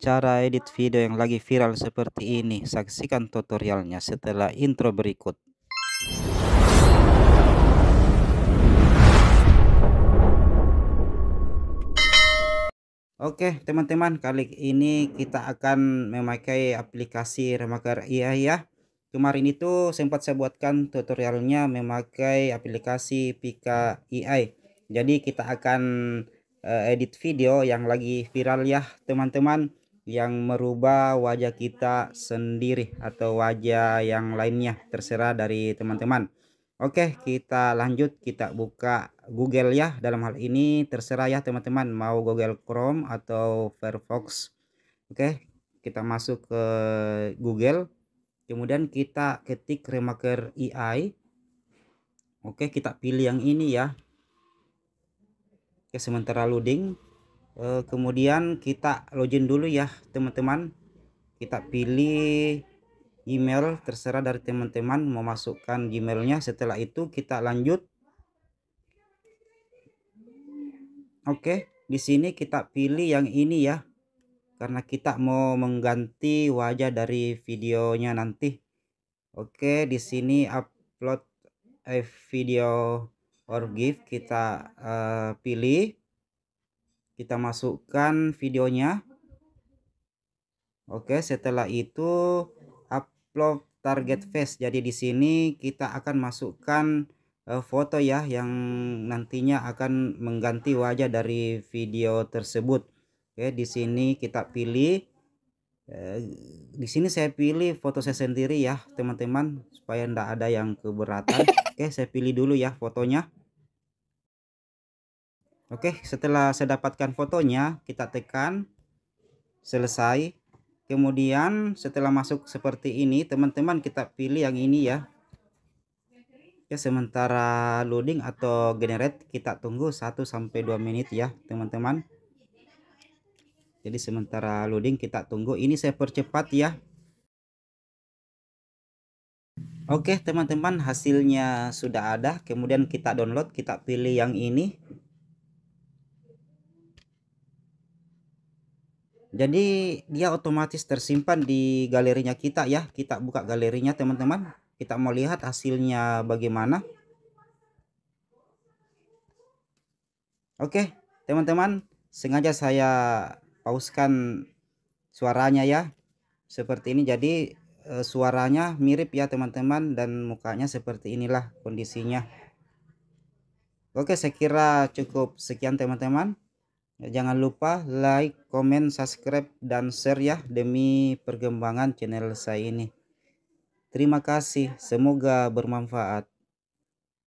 cara edit video yang lagi viral seperti ini. Saksikan tutorialnya setelah intro berikut. Oke teman-teman kali ini kita akan memakai aplikasi Remaker IA ya Kemarin itu sempat saya buatkan tutorialnya memakai aplikasi Pika AI Jadi kita akan eh, edit video yang lagi viral ya teman-teman yang merubah wajah kita sendiri atau wajah yang lainnya terserah dari teman-teman Oke kita lanjut kita buka Google ya dalam hal ini terserah ya teman-teman mau Google Chrome atau Firefox Oke kita masuk ke Google kemudian kita ketik remaker AI Oke kita pilih yang ini ya Oke sementara loading Eh, kemudian kita login dulu ya teman-teman kita pilih email terserah dari teman-teman memasukkan gmailnya setelah itu kita lanjut Oke di sini kita pilih yang ini ya karena kita mau mengganti wajah dari videonya nanti Oke di sini upload a eh, video or GIF kita uh, pilih kita masukkan videonya Oke setelah itu upload target face jadi di sini kita akan masukkan e, foto ya yang nantinya akan mengganti wajah dari video tersebut Oke di sini kita pilih e, di sini saya pilih foto saya sendiri ya teman-teman supaya tidak ada yang keberatan Oke saya pilih dulu ya fotonya Oke, setelah saya dapatkan fotonya, kita tekan selesai. Kemudian setelah masuk seperti ini, teman-teman kita pilih yang ini ya. Ya, sementara loading atau generate kita tunggu 1 sampai 2 menit ya, teman-teman. Jadi sementara loading kita tunggu. Ini saya percepat ya. Oke, teman-teman, hasilnya sudah ada. Kemudian kita download, kita pilih yang ini. jadi dia otomatis tersimpan di galerinya kita ya kita buka galerinya teman-teman kita mau lihat hasilnya bagaimana oke teman-teman sengaja saya pauskan suaranya ya seperti ini jadi eh, suaranya mirip ya teman-teman dan mukanya seperti inilah kondisinya oke saya kira cukup sekian teman-teman Jangan lupa like, comment, subscribe, dan share ya demi perkembangan channel saya ini. Terima kasih, semoga bermanfaat.